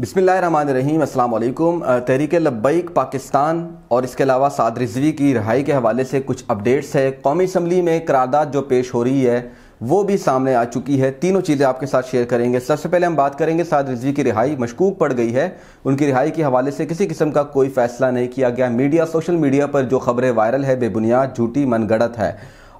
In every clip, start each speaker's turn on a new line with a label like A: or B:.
A: बिसमीम् अल्लाम तहरीक लब्बैक पाकिस्तान और इसके अलावा साद रिजवी की रहाई के हवाले से कुछ अपडेट्स है कौमी असम्बली में करारदाद जो पेश हो रही है वो भी सामने आ चुकी है तीनों चीज़ें आपके साथ शेयर करेंगे सबसे पहले हम बात करेंगे साद रिजवी की रिहाई मशकूक पड़ गई है उनकी रिहाई के हवाले से किसी किस्म का कोई फैसला नहीं किया गया मीडिया सोशल मीडिया पर जो खबरें वायरल है बेबुनियाद झूठी मनगढ़त है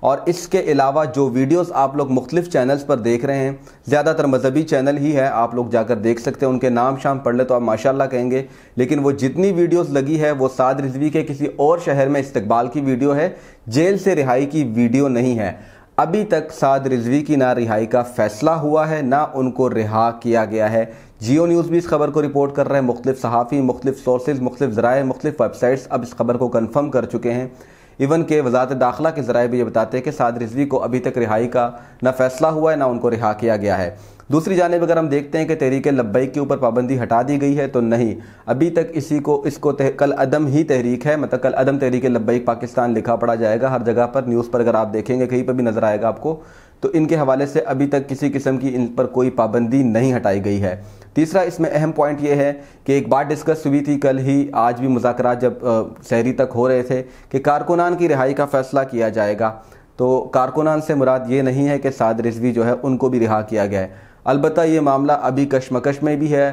A: और इसके अलावा जो वीडियोस आप लोग मुख्तलिफ चैनल्स पर देख रहे हैं ज़्यादातर मजहबी चैनल ही है आप लोग जाकर देख सकते हैं उनके नाम शाम पढ़ ले तो आप माशाल्लाह कहेंगे लेकिन वो जितनी वीडियोस लगी है वो साद रिजवी के किसी और शहर में इस्तकबाल की वीडियो है जेल से रिहाई की वीडियो नहीं है अभी तक साद रिजवी की ना रिहाई का फैसला हुआ है ना उनको रिहा किया गया है जियो न्यूज़ भी इस खबर को रिपोर्ट कर रहे हैं मुख्तलिफ सहाफ़ी मुख्तलिफ सोर्सेज मुख्तलिफ ज़राए मुख्तलिफ वेबसाइट्स अब इस खबर को कन्फर्म कर चुके हैं इवन के वजारत दाखिला के जराये भी ये बताते हैं कि साद रिजवी को अभी तक रिहाई का ना फैसला हुआ है ना उनको रिहा किया गया है दूसरी जानब अगर हम देखते हैं कि तहरीक लब्बई के ऊपर पाबंदी हटा दी गई है तो नहीं अभी तक इसी को इसको कल अदम ही तहरीक है मतलब कल अदम तहरीक लब्बई पाकिस्तान लिखा पड़ा जाएगा हर जगह पर न्यूज़ पर अगर आप देखेंगे कहीं पर भी नज़र आएगा आपको तो इनके हवाले से अभी तक किसी किस्म की इन पर कोई पाबंदी नहीं हटाई गई है तीसरा इसमें अहम पॉइंट ये है कि एक बात डिस्कस हुई थी कल ही आज भी मुजाकर जब शहरी तक हो रहे थे कि कारकुनान की रिहाई का फैसला किया जाएगा तो कारकुनान से मुराद ये नहीं है कि साद रिजवी जो है उनको भी रिहा किया गया है अलबत् ये मामला अभी कशमकश में भी है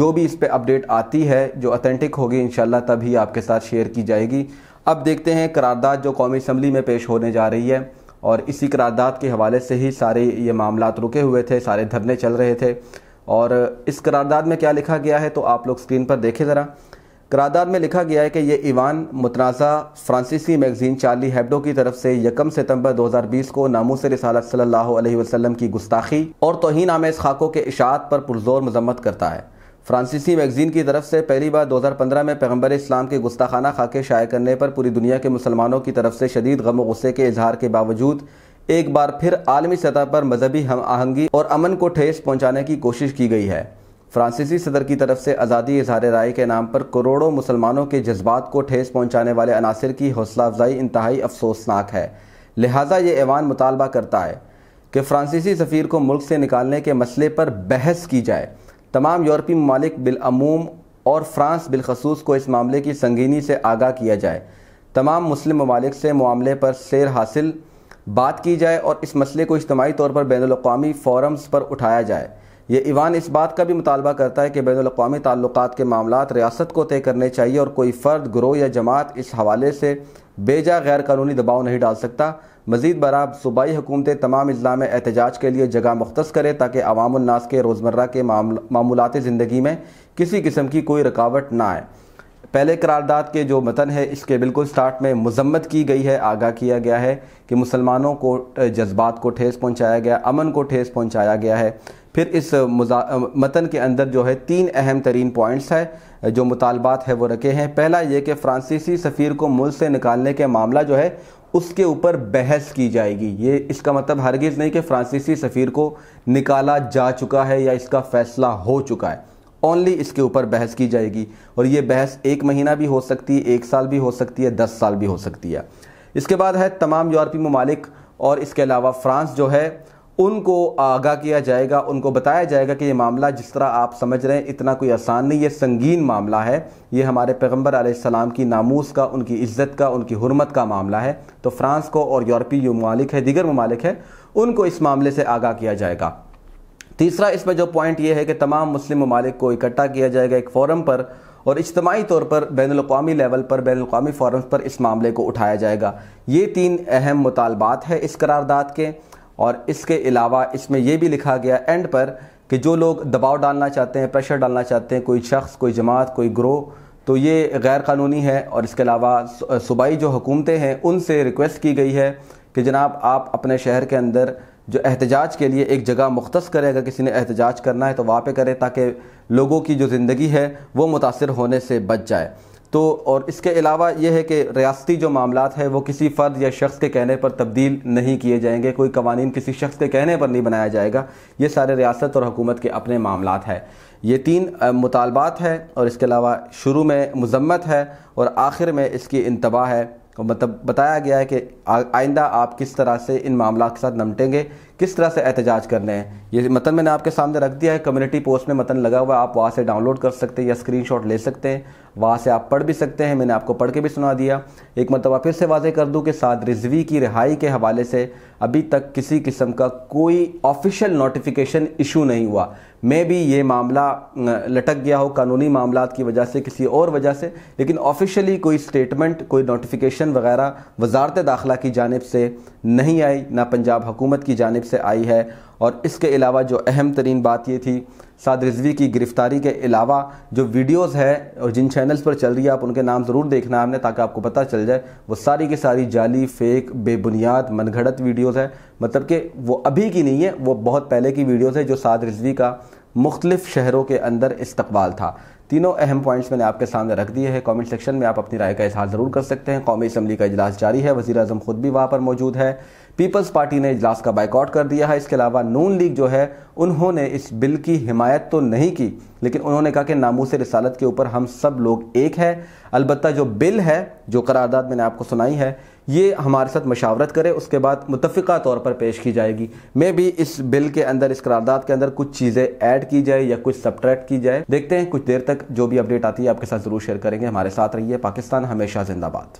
A: जो भी इस पर अपडेट आती है जो अथेंटिक होगी इन तभी आपके साथ शेयर की जाएगी अब देखते हैं करारदाद जो कौमी असम्बली में पेश होने जा रही है और इसी करारदाद के हवाले से ही सारे ये मामला रुके हुए थे सारे धरने चल रहे थे और इस करारदाद में क्या लिखा गया है तो आप लोग स्क्रीन पर देखें ज़रा करारदाद में लिखा गया है कि ये ईवान मुतनाज़ा फ्रांसीसी मैगज़ीन चार्ली हेब्डो की तरफ से यकम सितंबर 2020 को नामूस रसालत सल्लल्लाहु अलैहि वसल्लम की गुस्ताखी और तोहन आमेज़ खाकों के इशात पर पुरजोर मजम्मत करता है फ्रांसीसी मैगजीन की तरफ से पहली बार 2015 में पैगंबर इस्लाम के गुस्ताखाना खाके शाये करने पर पूरी दुनिया के मुसलमानों की तरफ से शदीद गम गुस्से के इजहार के बावजूद एक बार फिर आलमी सतह पर मजहबी हम आहंगी और अमन को ठेस पहुंचाने की कोशिश की गई है फ्रांसीसी सदर की तरफ से आज़ादी इजहार राय के नाम पर करोड़ों मुसलमानों के जज्बात को ठेस पहुंचाने वाले अनासर की हौसला अफजाई इंतहाई अफसोसनाक है लिहाजा ये ऐवान मुतालबा करता है कि फ्रांसीसी सफ़ीर को मुल्क से निकालने के मसले पर बहस की जाए तमाम यूरोपीय ममालिक बिलूम और फ्रांस बिलखसूस को इस मामले की संगीनी से आगाह किया जाए तमाम मुस्लिम ममालिक से मामले पर शेर हासिल बात की जाए और इस मसले को इज्तमी तौर पर बैन अवी फोरम्स पर उठाया जाए ये ईवान इस बात का भी मुतालबा करता है कि बैन अवी ताल्लुक के मामला रियासत को तय करने चाहिए और कोई फ़र्द ग्रोह या जमात इस हवाले से बेजा गैर कानूनी दबाव नहीं डाल सकता मजीद बर आप सूबाई हुकूमतें तमाम अजला एहतजाज के लिए जगह मुख्त करें ताकि अवामनास के रोज़मर्रा के मामूलत ज़िंदगी में किसी किस्म की कोई रुकावट ना आए पहले करारदाद के जो मतन है इसके बिल्कुल स्टार्ट में मजम्मत की गई है आगाह किया गया है कि मुसलमानों को जज्बात को ठेस पहुँचाया गया अमन को ठेस पहुँचाया गया है फिर इस मतन के अंदर जो है तीन अहम तरीन पॉइंट्स है जो मुतालबात है वो रखे हैं पहला ये कि फ्रांसीसी सफ़ीर को मुल्क से निकालने के मामला जो है उसके ऊपर बहस की जाएगी ये इसका मतलब हरगिज़ नहीं कि फ्रांसीसी सफ़ीर को निकाला जा चुका है या इसका फ़ैसला हो चुका है ओनली इसके ऊपर बहस की जाएगी और ये बहस एक महीना भी हो सकती है एक साल भी हो सकती है दस साल भी हो सकती है इसके बाद है तमाम यूरोपी ममालिक और इसके अलावा फ्रांस जो है उनको आगाह किया जाएगा उनको बताया जाएगा कि ये मामला जिस तरह आप समझ रहे हैं इतना कोई आसान नहीं ये संगीन मामला है ये हमारे पैगम्बर आसमाम की नामूस का उनकी इज़्ज़त का उनकी हरमत का मामला है तो फ्रांस को और यूरोपीय जो ममालिक है दीगर ममालिक है उनको इस मामले से आगाह किया जाएगा तीसरा इसमें जो पॉइंट ये है कि तमाम मुस्लिम ममालिक को इकट्ठा किया जाएगा एक फोरम पर और इज्तमाही तौर पर बैन अवी लेवल पर बैन अवी फॉरम्स पर इस मामले को उठाया जाएगा ये तीन अहम मुतालबात है इस करारदाद के और इसके अलावा इसमें यह भी लिखा गया एंड पर कि जो लोग दबाव डालना चाहते हैं प्रेशर डालना चाहते हैं कोई शख्स कोई जमात कोई ग्रोह तो ये गैर कानूनी है और इसके अलावा सूबाई जो हुकूमतें हैं उनसे रिक्वेस्ट की गई है कि जनाब आप अपने शहर के अंदर जो एहतजाज के लिए एक जगह मुख्त करें अगर किसी ने एहतजाज करना है तो वहाँ पर करें ताकि लोगों की जो ज़िंदगी है वो मुतासर होने से बच जाए तो और इसके अलावा यह है कि रियासती जो मामला है वो किसी फ़र्द या शख्स के कहने पर तब्दील नहीं किए जाएंगे कोई कवानीन किसी शख्स के कहने पर नहीं बनाया जाएगा ये सारे रियासत और हुकूमत के अपने मामला है ये तीन मुतालबात है और इसके अलावा शुरू में मजम्मत है और आखिर में इसकी इंतबा है मतलब बताया गया है कि आइंदा आप किस तरह से इन मामला के साथ नमटेंगे किस तरह से एहतजाज करने हैं ये मतन मैंने आपके सामने रख दिया है कम्युनिटी पोस्ट में मतन लगा हुआ है आप वहाँ से डाउनलोड कर सकते हैं या स्क्रीनशॉट ले सकते हैं वहाँ से आप पढ़ भी सकते हैं मैंने आपको पढ़ के भी सुना दिया एक मरतबा फिर से वाजे कर दूँ कि साद रिजवी की रिहाई के हवाले से अभी तक किसी किस्म का कोई ऑफिशियल नोटिफिकेशन इशू नहीं हुआ मे भी ये मामला लटक गया हो कानूनी मामला की वजह से किसी और वजह से लेकिन ऑफिशियली कोई स्टेटमेंट कोई नोटिफिकेशन वगैरह वजारत दाखिला की जानब से नहीं आई ना पंजाब हुकूमत की जानब से आई है और इसके अलावा जो अहम तरीन बात ये थी साद रिजवी की गिरफ़्तारी के अलावा जो वीडियोस है और जिन चैनल्स पर चल रही है आप उनके नाम ज़रूर देखना हमने ताकि आपको पता चल जाए वो सारी की सारी जाली फेक बेबुनियाद मनगढ़त वीडियोस है मतलब कि वो अभी की नहीं है वो बहुत पहले की वीडियोस है जो साद रिजवी का मुख्तलिफ शहरों के अंदर इस्तबाल था तीनों अहम पॉइंट्स मैंने आपके सामने रख दिए हैं कमेंट सेक्शन में आप अपनी राय का इजहार ज़रूर कर सकते हैं कौमी असम्बली का इजलास जारी है वजी अजम खुद भी वहाँ पर मौजूद है पीपल्स पार्टी ने इजलास का बाइकआउट कर दिया है इसके अलावा नून लीग जो है उन्होंने इस बिल की हिमायत तो नहीं की लेकिन उन्होंने कहा कि नामूस रसालत के ऊपर हम सब लोग एक है अलबत् जो बिल है जो करारदाद मैंने आपको सुनाई है ये हमारे साथ मशावरत करे उसके बाद मुतफ़ा तौर पर पेश की जाएगी मे भी इस बिल के अंदर इस करारदाद के अंदर कुछ चीज़ें ऐड की जाए या कुछ सब्ट्रैक्ट की जाए देखते हैं कुछ देर तक जो भी अपडेट आती है आपके साथ ज़रूर शेयर करेंगे हमारे साथ रहिए पाकिस्तान हमेशा जिंदाबाद